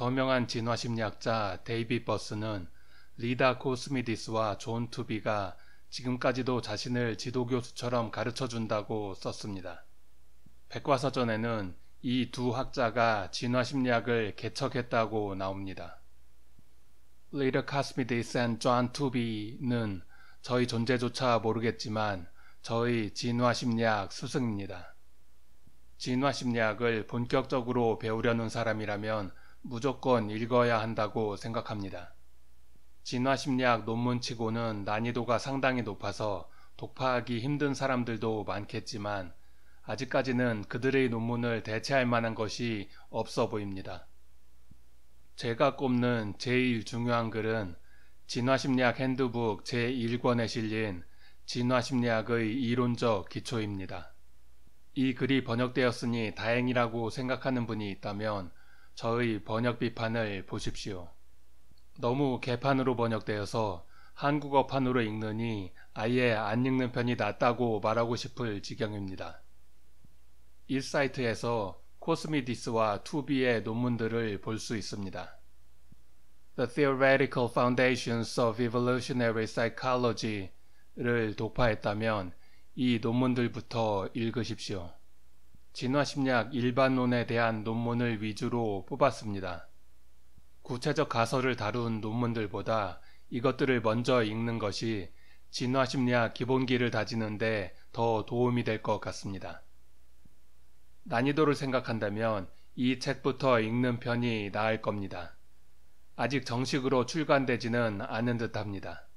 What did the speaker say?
저명한 진화심리학자 데이비 버스는 리다 코스미디스와 존 투비가 지금까지도 자신을 지도교수처럼 가르쳐 준다고 썼습니다. 백과사전에는 이 두 학자가 진화심리학을 개척했다고 나옵니다. 리더 카스미디스 앤존 투비는 저희 존재조차 모르겠지만 저희 진화심리학 스승입니다. 진화심리학을 본격적으로 배우려는 사람이라면 무조건 읽어야 한다고 생각합니다. 진화심리학 논문치고는 난이도가 상당히 높아서 독파하기 힘든 사람들도 많겠지만 아직까지는 그들의 논문을 대체할 만한 것이 없어 보입니다. 제가 꼽는 제일 중요한 글은 진화심리학 핸드북 제1권에 실린 진화심리학의 이론적 기초입니다. 이 글이 번역되었으니 다행이라고 생각하는 분이 있다면 저의 번역 비판을 보십시오. 너무 개판으로 번역되어서 한국어판으로 읽느니 아예 안 읽는 편이 낫다고 말하고 싶을 지경입니다. 이 사이트에서 코스미디스와 투비의 논문들을 볼 수 있습니다. The Theoretical Foundations of Evolutionary Psychology를 도파했다면 이 논문들부터 읽으십시오. 진화심리학 일반론에 대한 논문을 위주로 뽑았습니다. 구체적 가설을 다룬 논문들보다 이것들을 먼저 읽는 것이 진화심리학 기본기를 다지는데 더 도움이 될 것 같습니다. 난이도를 생각한다면 이 책부터 읽는 편이 나을 겁니다. 아직 정식으로 출간되지는 않은 듯 합니다.